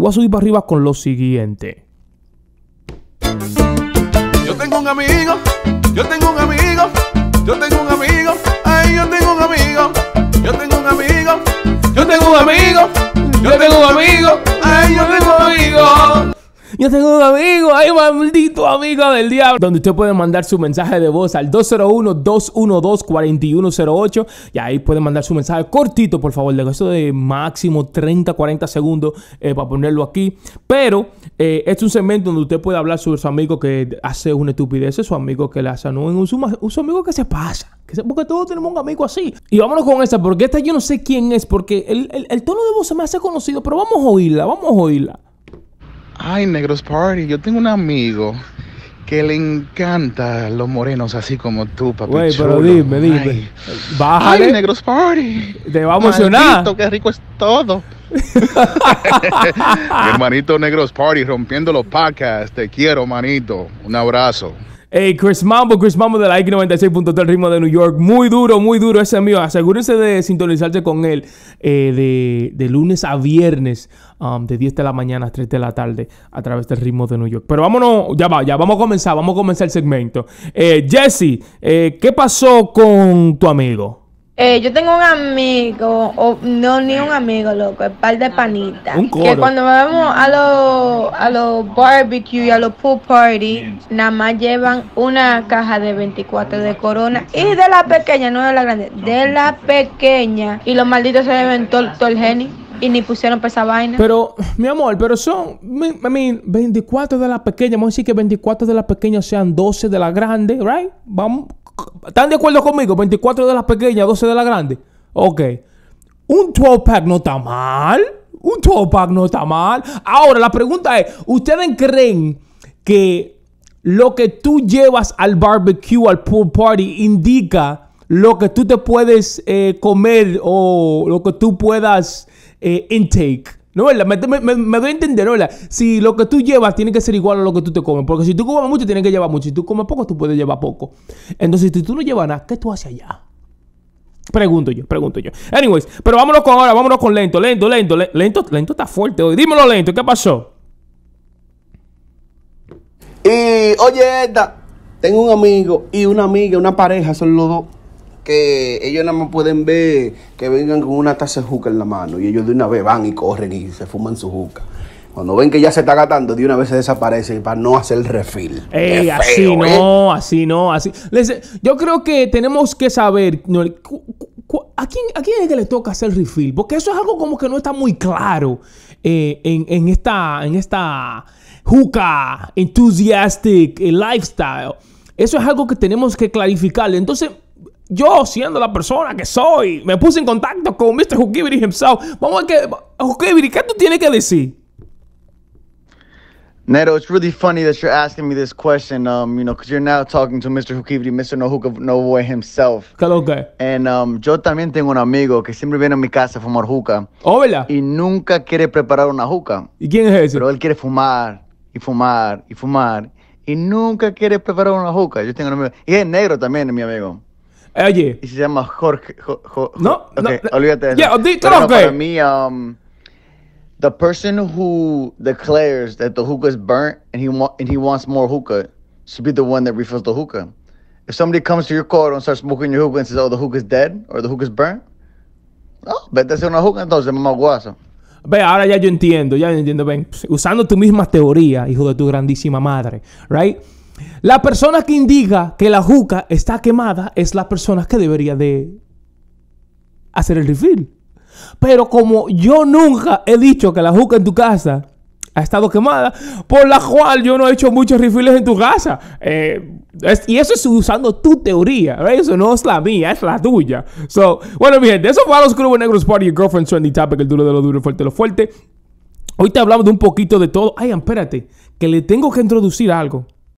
voy a subir para arriba con lo siguiente. Yo tengo un amigo, yo tengo un amigo Yo tengo un amigo, ay maldito amigo del diablo. Donde usted puede mandar su mensaje de voz al 201-212-4108. Y ahí puede mandar su mensaje cortito, por favor, de eso de máximo 30, 40 segundos eh, para ponerlo aquí. Pero eh, este es un segmento donde usted puede hablar sobre su amigo que hace una estupidez, su amigo que la hace no, un, su amigo que se pasa. Porque todos tenemos un amigo así. Y vámonos con esta, porque esta yo no sé quién es, porque el tono de voz se me hace conocido, pero vamos a oírla, vamos a oírla. Ay, Negros Party, yo tengo un amigo que le encanta los morenos así como tú, papi. Güey, pero dime, dime. Ay. Ay, Negros Party. Te va a emocionar. qué rico es todo. hermanito Negros Party rompiendo los podcasts. Te quiero, manito. Un abrazo. Hey, Chris Mambo, Chris Mambo de la X96.3 Ritmo de New York. Muy duro, muy duro ese mío. Asegúrese de sintonizarse con él eh, de, lunes a viernes, um, de 10 de la mañana a 3 de la tarde, a través del Ritmo de New York. Pero vámonos, ya va, ya vamos a comenzar, vamos a comenzar el segmento. Eh, Jesse, eh, ¿qué pasó con tu amigo? Eh, yo tengo un amigo, o no, ni un amigo, loco, es par de panitas. Que cuando vamos a los a los barbecue y a los pool party, nada más llevan una caja de 24 de corona y de la pequeña, no de la grande, de la pequeña. Y los malditos se ven todo el genio. Y ni pusieron pesa esa vaina. Pero, mi amor, pero son, mi 24 de la pequeña. Vamos a decir que 24 de la pequeña sean 12 de la grande, ¿right? Vamos, ¿Están de acuerdo conmigo? 24 de las pequeñas, 12 de las grandes. Ok. Un 12-pack no está mal. Un 12-pack no está mal. Ahora, la pregunta es, ¿ustedes creen que lo que tú llevas al barbecue, al pool party, indica lo que tú te puedes eh, comer o lo que tú puedas eh, intake? No, ¿verdad? Me, me, doy a entender, ¿verdad? Si lo que tú llevas tiene que ser igual a lo que tú te comes. Porque si tú comes mucho, tienes que llevar mucho. Si tú comes poco, tú puedes llevar poco. Entonces, si tú no llevas nada, ¿qué tú haces allá? Pregunto yo, pregunto yo. Anyways, pero vámonos con ahora, vámonos con lento, lento, lento, lento, lento está fuerte hoy. Dímelo lento, ¿qué pasó? Y oye, esta, tengo un amigo y una amiga, una pareja, son los dos que ellos nada más pueden ver que vengan con una taza de juca en la mano y ellos de una vez van y corren y se fuman su juca. Cuando ven que ya se está agatando, de una vez se desaparece para no hacer refil. Ey, ¿eh? así no, así no, así. yo creo que tenemos que saber ¿a, quién, a quién es que le toca hacer el refill, porque eso es algo como que no está muy claro eh, en, esta, en esta hookah enthusiastic eh, lifestyle. Eso es algo que tenemos que clarificarle. Entonces, yo, siendo la persona que soy, me puse en contacto con Mr. Hukibiri himself. Vamos a ver qué. ¿qué tú tienes que decir? Neto, it's really funny that you're asking me this question, um, you know, because you're now talking to Mr. Hukivri, Mr. of Novoy himself. ¿Qué que. And um, yo también tengo un amigo que siempre viene a mi casa a fumar juca. Oh, ¿verdad? Y nunca quiere preparar una juca. ¿Y quién es ese? Pero él quiere fumar, y fumar, y fumar, y nunca quiere preparar una juca. Yo tengo un amigo, y es negro también, mi amigo. Eh, oye. Y se llama Jorge. Jo, jo, no, okay, no, olvídate Yeah, the, no, para mí, um, the person who declares that the hookah is burnt and he, wa- and he wants more hookah should be the one that refills the hookah. If somebody comes to your court and starts smoking your hookah and says, oh, the hookah is dead or the hookah is burnt, oh, vete a hacer una hookah entonces, mamá guasa. Ve, ahora ya yo entiendo, ya yo entiendo, ven. Usando tu misma teoría, hijo de tu grandísima madre, right? La persona que indica que la juca está quemada es la persona que debería de hacer el refill. Pero como yo nunca he dicho que la juca en tu casa ha estado quemada, por la cual yo no he hecho muchos refills en tu casa. Eh, y eso es usando tu teoría, Eso no es la mía, es la tuya. bueno, mi gente, eso fue a los Clubes Negros Party, your girlfriend, trendy topic, el duro de lo duro, fuerte de lo fuerte. Hoy te hablamos de un poquito de todo. Ay, espérate, que le tengo que introducir algo.